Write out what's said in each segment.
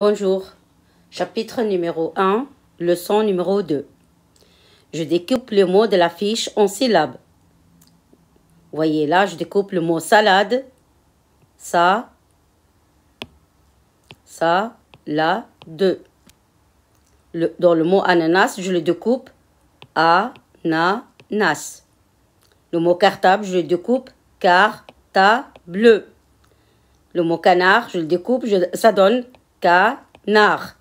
Bonjour. Chapitre numéro 1, leçon numéro 2. Je découpe le mot de la fiche en syllabes. Voyez là, je découpe le mot salade. Ça, ça, la, deux Le, dans le mot ananas, je le découpe a, na, nas. Le mot cartable, je le découpe car, ta, bleu. Le mot canard, je le découpe, ça donne canard.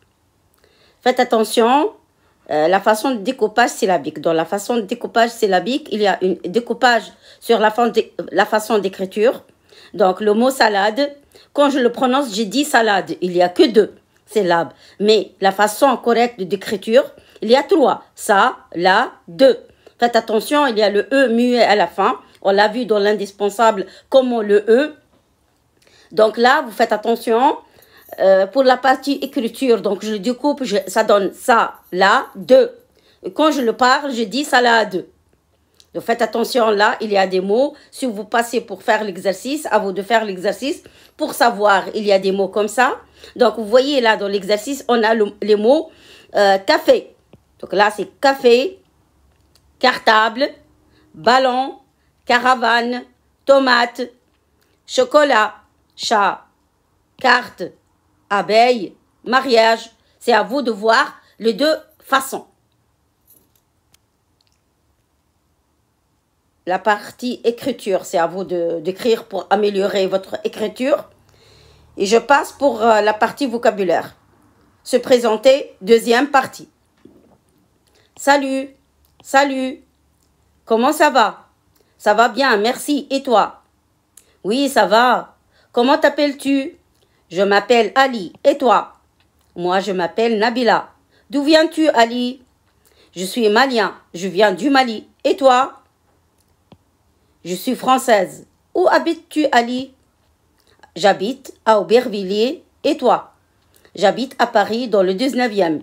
Faites attention, euh, la façon de découpage syllabique. Dans la façon de découpage syllabique, il y a un découpage sur la, la façon d'écriture. Donc, le mot salade, quand je le prononce, j'ai dit salade. Il n'y a que deux syllabes. Mais la façon correcte d'écriture, il y a trois. Ça, la, deux. Faites attention, il y a le E muet à la fin. On l'a vu dans l'indispensable, comment le E. Donc là, vous faites attention. Euh, pour la partie écriture, donc je le découpe, ça donne ça, là, deux. Quand je le parle, je dis salade. là, Donc faites attention là, il y a des mots. Si vous passez pour faire l'exercice, à vous de faire l'exercice pour savoir, il y a des mots comme ça. Donc vous voyez là dans l'exercice, on a les mots euh, café. Donc là c'est café, cartable, ballon, caravane, tomate, chocolat, chat, carte, abeille, mariage. C'est à vous de voir les deux façons. La partie écriture, c'est à vous d'écrire pour améliorer votre écriture. Et je passe pour euh, la partie vocabulaire. Se présenter, deuxième partie. Salut, salut, comment ça va Ça va bien, merci. Et toi Oui, ça va. Comment t'appelles-tu je m'appelle Ali. Et toi Moi, je m'appelle Nabila. D'où viens-tu, Ali Je suis malien. Je viens du Mali. Et toi Je suis française. Où habites-tu, Ali J'habite à Aubervilliers. Et toi J'habite à Paris, dans le 19e.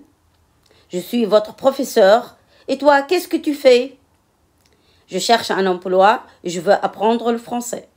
Je suis votre professeur. Et toi, qu'est-ce que tu fais Je cherche un emploi. Je veux apprendre le français.